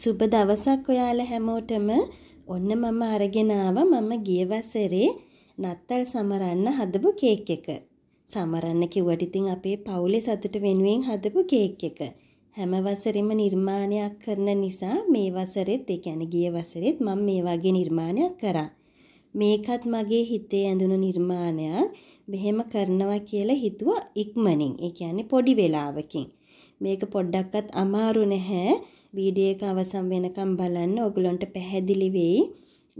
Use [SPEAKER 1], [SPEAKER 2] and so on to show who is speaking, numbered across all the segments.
[SPEAKER 1] සුබ දවසක් ඔයාලා හැමෝටම. ඔන්න මම අරගෙන ආවා මම ගිය වසරේ නත්තල් සමරන්න හදපු කේක් එක. සමරන්න කිව්වට ඉතින් අපේ පවුලේ සතුට වෙනුවෙන් හදපු කේක් එක. හැම වසරෙම නිර්මාණයක් කරන නිසා මේ වසරෙත් ඒ කියන්නේ ගිය වසරෙත් මම මේ වගේ නිර්මාණයක් කරා. මේකත් මගේ හිතේ ඇඳුණු නිර්මාණයක්. මෙහෙම කරනවා කියලා හිතුවා ඉක්මනින්. ඒ කියන්නේ පොඩි වෙලාවකින්. මේක පොඩ්ඩක්වත් අමාරු නැහැ. වීඩියෝ එක අවසන් වෙනකම් බලන්න ඔයගලන්ට පැහැදිලි වෙයි.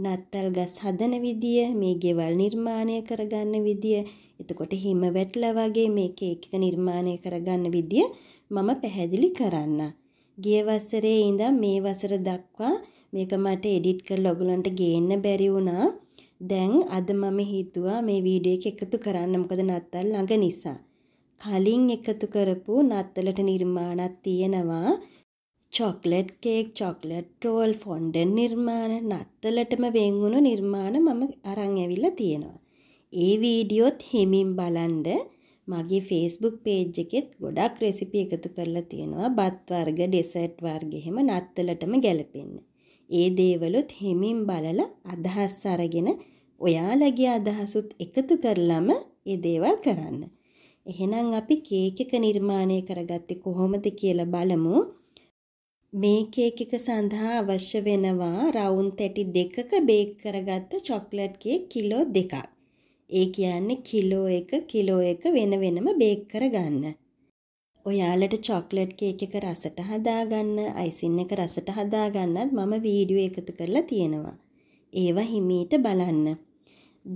[SPEAKER 1] නත්තල් ගස් හදන විදිය, මේ ගෙවල් නිර්මාණය කරගන්න විදිය, එතකොට හිම වැටලා වගේ මේක එක නිර්මාණය කරගන්න විදිය මම පැහැදිලි කරන්න. ගිය වසරේ ඉඳන් මේ වසර දක්වා මේක මට එඩිට් කරලා ඔයගලන්ට ගේන්න බැරි වුණා. දැන් අද මම හිතුවා මේ වීඩියෝ එක එකතු කරන්න මොකද නත්තල් ළඟ නිසා. කලින් එකතු කරපු නත්තලට නිර්මාණත් තියෙනවා. Chocolate cake chocolate roll fondant නිර්මාණ නත්තලටම වෙන්වුණු නිර්මාණ මම අරන් ඇවිල්ලා තියෙනවා. ඒ වීඩියෝත් හිමින් බලන්ඩ මගේ ෆේස්බුක් පේජ් එකෙත් ගොඩක් රෙසිපි එකතු කරලා තියෙනවා බත් වර්ග ඩෙසර්ට් වර්ග එහෙම නත්තලටම ගැලපෙන්න. ඒ දේවලුත් හිමින් බලලා අදහස් අරගෙන ඔයාලගේ අදහසුත් එකතු කරලම ඒ දේවල් කරන්න. එහෙනම් අපි කේක් එක නිර්මාණය කරගත්තේ කොහොමද කියලා බලමු. මේ කේක් එක සඳහා අවශ්‍ය වෙනවා රවුන්ඩ් තැටි දෙකක බේක් කරගත්ත චොක්ලට් කේක් කිලෝ දෙකක්. ඒ කියන්නේ කිලෝ එක කිලෝ එක වෙන වෙනම බේක් කරගන්න. ඔයාලට චොක්ලට් කේක් එක රසට හදාගන්න, අයිසින් එක රසට හදාගන්නත් මම වීඩියෝ එකතු කරලා තියෙනවා. ඒවා හිමීට බලන්න.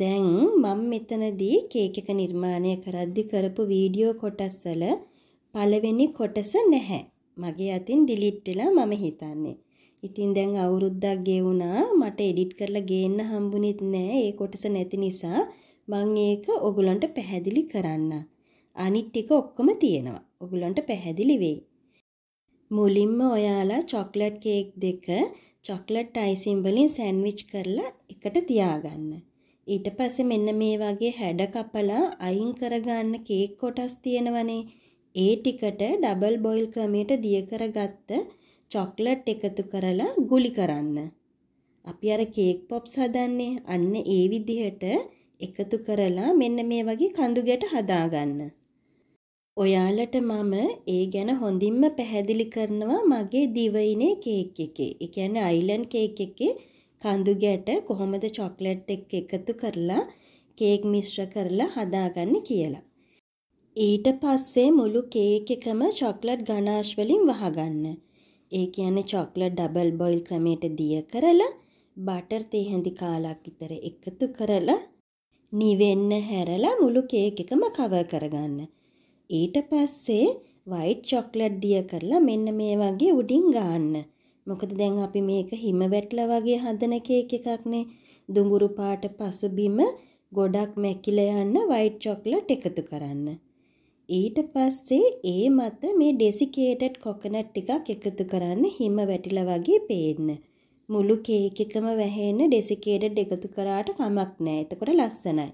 [SPEAKER 1] දැන් මම මෙතනදී කේක් එක නිර්මාණය කරද්දි කරපු වීඩියෝ කොටස් වල පළවෙනි කොටස නැහැ. මගේ අතින් ඩිලීට් වෙලා මම හිතන්නේ. ඉතින් දැන් අවුරුද්දක් ගෙවුණා මට එඩිට් කරලා ගේන්න හම්බුනේත් නෑ ඒ කොටස නැති නිසා මං ඒක ඔගලන්ට පැහැදිලි කරන්න. අනිත් ටික ඔක්කොම තියෙනවා. ඔගලන්ට පැහැදිලි වෙයි. මුලින්ම ඔයාලා චොක්ලට් කේක් දෙක චොක්ලට් අයිසින් වලින් සෑන්ඩ්විච් කරලා එකට තියාගන්න. ඊට පස්සේ මෙන්න මේ වගේ හැඩ කපලා අයින් කරගන්න කේක් කොටස් තියෙනවනේ. ඒ ටිකට ඩබල් බොයිල් ක්‍රමයට දිය කරගත්ත චොක්ලට් එකතු කරලා ගුලි කරන්න. අපි අර කේක් පොප්ස් හදන්නේ අන්න ඒ විදිහට එකතු කරලා මෙන්න මේ වගේ කඳු ගැට හදාගන්න. ඔයාලට මම ඒ ගැන හොඳින්ම පැහැදිලි කරනවා මගේ දිවයිනේ කේක් එකේ. ඒ කියන්නේ අයිලන්ඩ් කේක් එකේ කඳු ගැට කොහොමද චොක්ලට් එක්ක එකතු කරලා කේක් මිශ්‍ර කරලා හදාගන්නේ කියලා. ඊට පස්සේ මුළු කේක් එකම චොක්ලට් ගනාෂ් වලින් වහගන්න. ඒ කියන්නේ චොක්ලට් ඩබල් බොයිල් ක්‍රමයට දිය කරලා බටර් තේ හැඳි කාලක් විතර එකතු කරලා නිවෙන්න හැරලා මුළු කේක් එකම කවර් කරගන්න. ඊට පස්සේ වයිට් චොක්ලට් දිය කරලා මෙන්න මේ වගේ උඩින් ගන්න. මොකද දැන් අපි මේක හිම වැටලා වගේ හදන කේක් එකක්නේ. දුඹුරු පාට පසුබිම ගොඩක් මැකිලා යන්න වයිට් චොක්ලට් එකතු කරන්න. ඊට පස්සේ ඒ මත මේ ඩෙසිකේටඩ් කොකනට් ටිකක් එකතු කරන්න හිම වැටිලා වගේ පේන්න. මුළු කේක් එකම වැහෙන්න ඩෙසිකේටඩ් එකතු කරාට කමක් නෑ. එතකොට ලස්සනයි.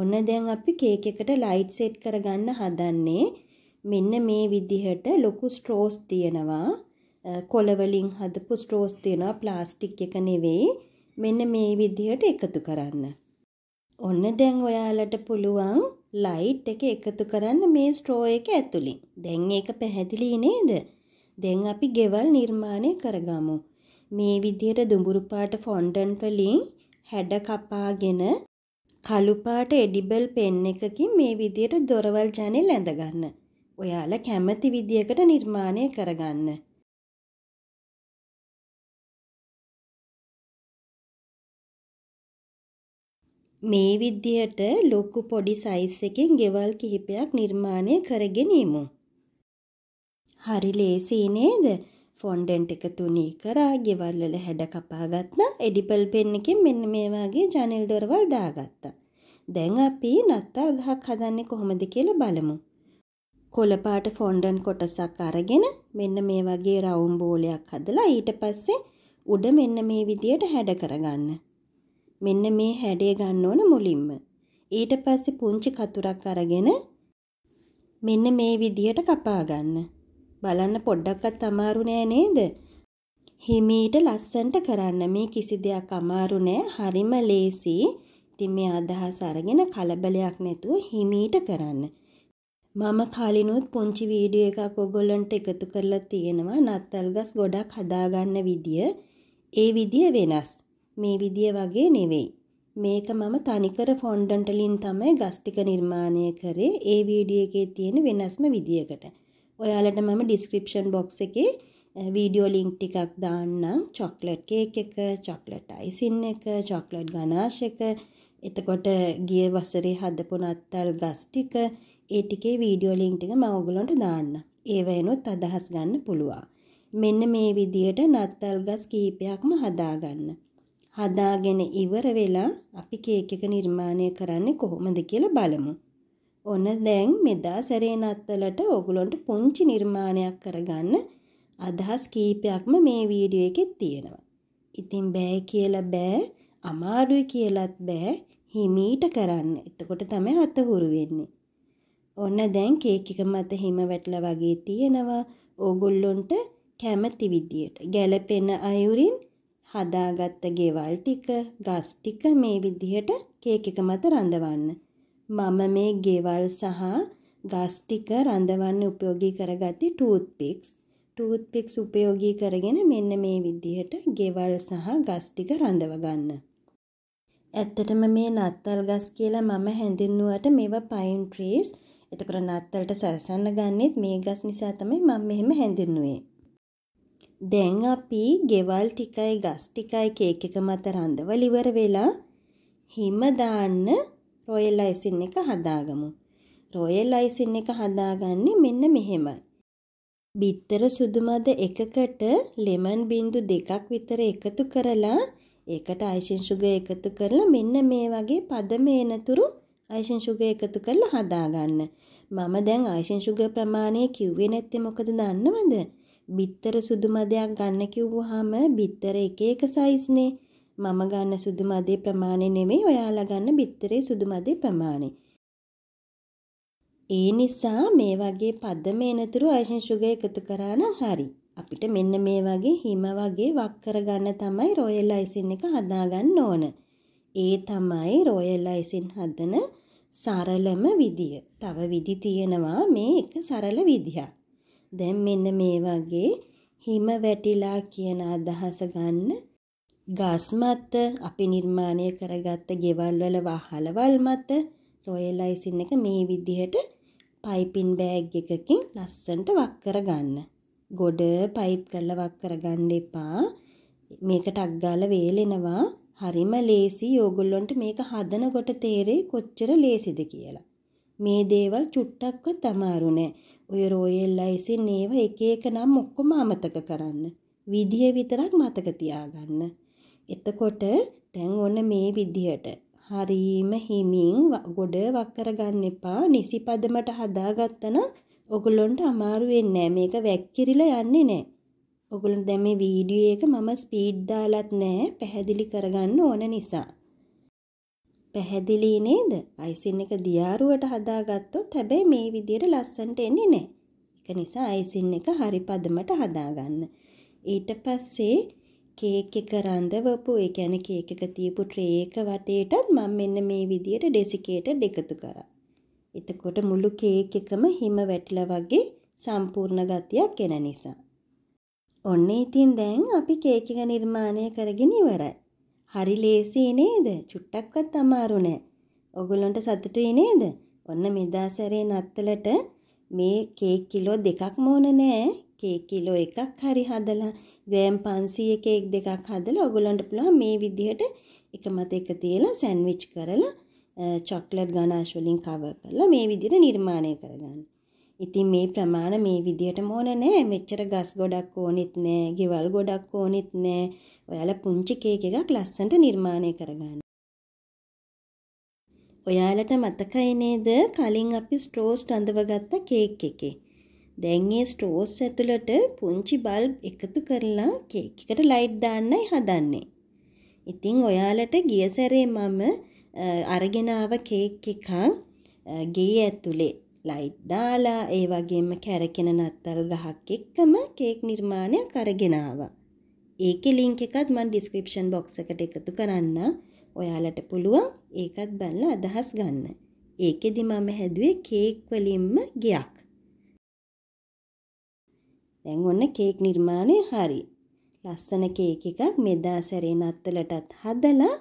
[SPEAKER 1] ඔන්න දැන් අපි කේක් එකට ලයිට් සෙට් කරගන්න හදන්නේ. මෙන්න මේ විදිහට ලොකු ස්ට්‍රෝස් තියෙනවා. කොළ වලින් හදපු ස්ට්‍රෝස් තියෙනවා ප්ලාස්ටික් එක නෙවෙයි. මෙන්න මේ විදිහට එකතු කරන්න. ඔන්න දැන් ඔයාලට පුළුවන් ලයිට් එක එකතු කරන්න මේ ස්ට්‍රෝ එක ඇතුලින්. දැන් ඒක පැහැදිලි නේද? දැන් අපි ගෙවල් නිර්මාණය කරගමු. මේ විදිහට දුඹුරු පාට ෆොන්ඩන්ට් වලින් හැඩ කපාගෙන කළු පාට එඩිබල් පෙන් එකකින් මේ විදිහට දොරවල් ජනෙල් ඇඳ ගන්න. ඔයාලා කැමති විදියකට නිර්මාණය කරගන්න. මේ විදියට ලොකු පොඩි සයිස් එකෙන් ගෙවල් කිහිපයක් නිර්මාණය කරගෙනීමු. හරි ලේසියි නේද? ෆොන්ඩන්ට් එක තුනී කරා ගෙවල් වල හැඩ කපා ගත්තා. එඩිබල් පෙන් එකෙන් මෙන්න මේ වගේ ජනෙල් දොරවල් දාගත්තා. දැන් අපි නත්තල් ගහක් හදන්නේ කොහොමද කියලා බලමු. කොළපාට ෆොන්ඩන් කොටසක් අරගෙන මෙන්න මේ වගේ රවුම් බෝලයක් හදලා ඊට පස්සේ උඩ මෙන්න මේ විදියට හැඩ කරගන්න. මෙන්න මේ හැඩය ගන්න ඕන මුලින්ම. ඊට පස්සේ පුංචි කතුරක් අරගෙන මෙන්න මේ විදියට කපා ගන්න. බලන්න පොඩ්ඩක්වත් අමාරු නෑ නේද? හිමීට ලස්සන්ට කරන්න මේ කිසි දෙයක් අමාරු නෑ හරිම ලේසි. ඉතින් මේ අදහස අරගෙන කලබලයක් නැතුව හිමීට කරන්න. මම කලිනුත් පුංචි වීඩියෝ එකක් ඔයගොල්ලන්ට එකතු කරලා තියෙනවා නත්තල් ගස් ගොඩක් හදාගන්න විදිය. ඒ විදිය වෙනස්. මේ විදිය වගේ නෙවෙයි. මේක මම තනිකර ෆොන්ඩන්ටලින් තමයි ගස් ටික නිර්මාණය කරේ ඒ වීඩියෝ එකේ තියෙන වෙනස්ම විදියකට. ඔයාලට මම ඩිස්ක්‍රිප්ෂන් බොක්ස් එකේ වීඩියෝ ලින්ක් ටිකක් දාන්නම් චොක්ලට් කේක් එක චොක්ලට් අයිසින් එක චොක්ලට් ගනාශ් එක එතකොට ගිය වසරේ හදපු නත්තල් ගස් ටික ඒ ටිකේ වීඩියෝ ලින්ක් ටික මම ඔයගලන්ට දාන්න. ඒව එනොත් අදහස් ගන්න පුළුවන්. මෙන්න මේ විදියට නත්තල් ගස් කීපයක්ම හදාගන්න. හදාගෙන ඉවර වෙලා අපි කේක් එක නිර්මාණය කරන්නේ කොහොමද කියලා බලමු. ඔන්න දැන් මෙදා සැරේ නත්තලට ඕගලන්ට පුංචි නිර්මාණයක් කරගන්න අදහස් කීපයක්ම මේ වීඩියෝ එකේ තියෙනවා. ඉතින් බෑ කියලා බෑ, අමාරුයි කියලාත් බෑ, හිමීට කරන්න. එතකොට තමයි අතහුරු වෙන්නේ. ඔන්න දැන් කේක් එක මත හිම වැටලා වගේ තියෙනවා. ඕගොල්ලොන්ට කැමති විදියට ගැළපෙන අයුරින් හදාගත්ත ගෙවල් ටික, ගස් ටික මේ විදිහට කේක් එක මත රඳවන්න. මම මේ ගෙවල් සහ ගස් ටික රඳවන්න උපයෝගී කරගatti ටූත්පික්ස්. ටූත්පික්ස් උපයෝගී කරගෙන මෙන්න මේ විදිහට ගෙවල් සහ ගස් ටික රඳව ගන්න. ඇත්තටම මේ නත්තල් ගස් කියලා මම හැඳින්නුවට මේවා පයින් ට්‍රීස්. එතකොට නත්තලට සරසන්න ගන්නෙත් මේ ගස් නිසා තමයි මම මෙහෙම හැඳින්නුවේ. දැන් අපි ගෙවල් ටිකයි ගස් ටිකයි කේක් එක මත රඳවල ඉවර වෙලා හිම දාන්න රොයල් අයිසින් එක හදාගමු. රොයල් අයිසින් එක හදාගන්නේ මෙන්න මෙහෙමයි. බිත්තර සුදු මද එකකට ලෙමන් බින්දු දෙකක් විතර එකතු කරලා ඒකට අයිසින් සුගර් එකතු කරලා මෙන්න මේ වගේ පදම එනතුරු අයිසින් සුගර් එකතු කරලා හදාගන්න. මම දැන් අයිසින් සුගර් ප්‍රමාණය කිව්වේ නැත්තේ මොකද දන්නවද? බිත්තර සුදු මදයක් ගන්න කිව්වහම බිත්තර එක එක සයිස්නේ. මම ගන්න සුදු මදේ ප්‍රමාණය නෙමෙයි ඔයාලා ගන්න බිත්තරේ සුදු මදේ ප්‍රමාණය. ඒ නිසා මේ වගේ පදම එනතුරු අයිසින් සුගර් එකතු කරා නම් හරි. අපිට මෙන්න මේ වගේ හිම වගේ වක් කරගන්න තමයි රොයල් අයිසින් එක හදාගන්න ඕන. ඒ තමයි රොයල් අයිසින් හදන සරලම විදිය. තව විදි තියෙනවා මේ එක සරල විදියක්. දැන් මෙන්න මේ වගේ හිම වැටිලා කියන අදහස ගන්න ගස් මත අපි නිර්මාණය කරගත්ත ගෙවල් වල වහලවල් මත රොයලයිසින් එක මේ විදිහට පයිපින් බෑග් එකකින් ලස්සනට වක් කරගන්න. ගොඩ පයිප් කරලා වක් කරගන්න එපා. මේකට අග්ගාල වේලෙනවා. හරිම ලේසි. ඕගොල්ලොන්ට මේක හදනකොට තේරෙයි කොච්චර ලේසිද කියලා. මේ දේවල් චුට්ටක්වත් අමාරු නෑ. ඔය රෝයෙල්ලා ඉසින් ඒව එක එක නම් ඔක්කොම අමතක කරන්න. විදිය විතරක් මතක තියාගන්න. එතකොට දැන් ඔන්න මේ විදියට හරීම හිමින් ගොඩ වක් කරගන්න එපා. නිසි පදමට හදාගත්තන ඔගලොන්ට අමාරු වෙන්නේ නැහැ. මේක වැක්කිරිලා යන්නේ නැහැ. ඔගලොන්ට දැන් මේ වීඩියෝ එක මම ස්පීඩ් දාලත් නැහැ. පැහැදිලි කරගන්න ඕන නිසා. පැහැදිලි නේද? අයිසින් එක දියාරුවට හදාගත්තොත් හැබැයි මේ විදියට ලස්සනට එන්නේ නැහැ. ඒක නිසා අයිසින් එක හරි පදමට හදාගන්න. ඊට පස්සේ කේක් එක රඳවපු ඒ කියන්නේ කේක් එක තියපු ට්‍රේ එක වටේටත් මම මෙන්න මේ විදියට ඩෙසිකේටඩ් එකතු කරා. එතකොට මුළු කේක් එකම හිම වැටිලා වගේ සම්පූර්ණ ගතියක් එන නිසා. ඔන්න ඉතින් දැන් අපි කේක් එක නිර්මාණය කරගෙන ඉවරයි. හරි ලේසියි නේද? චුට්ටක්වත් අමාරු නෑ. ඔගොල්ලන්ට සතුටුයි නේද? ඔන්න මෙදා සැරේ නත්තලට මේ කේක් කිලෝ දෙකක් මොන නෑ. කේක් කිලෝ එකක් හරි හදලා ග්‍රෑම් 500 කේක් දෙකක් හදලා ඔගොල්ලන්ට පුළුවන් මේ විදිහට එක මත එක තියලා සෑන්ඩ්විච් කරලා චොක්ලට් ගනාෂ් වලින් කවර් කරලා මේ විදිහට නිර්මාණය කරගන්න. ඉතින් මේ ප්‍රමාණ මේ විදියටම ඕන නෑ. මෙච්චර ගස් ගොඩක් ඕනෙත් නෑ. ගෙවල් ගොඩක් ඕනෙත් නෑ. ඔයාලා පුංචි කේක් එකක් ලස්සනට නිර්මාණය කරගන්න. ඔයාලට මතකයි නේද කලින් අපි ස්ට්‍රෝස් රඳවගත්ත කේක් එකේ. දැන් ඒ ස්ට්‍රෝස් ඇතුළට පුංචි බල්බ් එකතු කරලා කේක් එකට ලයිට් දාන්නයි හදන්නේ. ඉතින් ඔයාලට ගිය සැරේ මම අරගෙන ආව කේක් එකක් ගේ ඇතුලේ ලයිට් දාලා ඒ වගේම කැරකෙන නත්තල් ගහක් එක්කම කේක් නිර්මාණයක් අරගෙන ආවා. ඒකේ ලින්ක් එකත් මම ඩිස්ක්‍රිප්ෂන් බොක්ස් එකට එකතු කරන්න. ඔයාලට පුළුවන් ඒකත් බලලා අදහස් ගන්න. ඒකෙදි මම හැදුවේ කේක් වලින්ම ගයක්. දැන් ඔන්න කේක් නිර්මාණය හරි. ලස්සන කේක් එකක් මෙදා සැරේ නත්තලටත් හදලා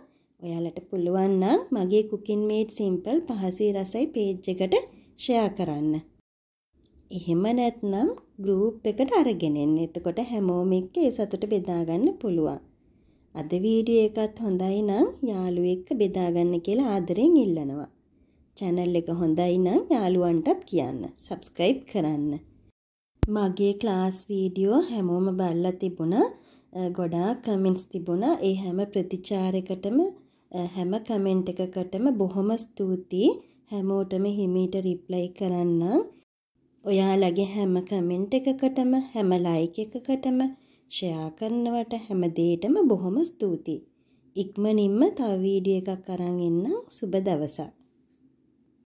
[SPEAKER 1] ඔයාලට පුළුවන් නම් මගේ cooking made simple පහසුවේ රසයි page එකට ෂෙයා කරන්න. එහෙම නැත්නම් ගෲප් එකට අරගෙන එන්න. එතකොට හැමෝම එක්ක ඒ සතුට බෙදා ගන්න පුළුවන්. අද වීඩියෝ එකත් හොඳයි නම් යාළුවෝ එක්ක බෙදා ගන්න කියලා ආදරෙන් ඉල්ලනවා. channel එක හොඳයි නම් යාළුවන්ටත් කියන්න. subscribe කරන්න. මගේ ක්ලාස් වීඩියෝ හැමෝම බලලා තිබුණා. ගොඩාක් කමෙන්ට්ස් තිබුණා. ඒ හැම ප්‍රතිචාරයකටම හැම කමෙන්ට් එකකටම බොහොම ස්තුතියි. හැමෝටම හිමීට රිප්ලයි කරන්නම්. ඔයාලගේ හැම කමෙන්ට් එකකටම හැම ලයික් එකකටම ෂෙයා කරනවට හැම දෙයකටම බොහොම ස්තුතියි. ඉක්මනින්ම තව වීඩියෝ එකක් අරන් එන්නම්. සුබ දවසක්.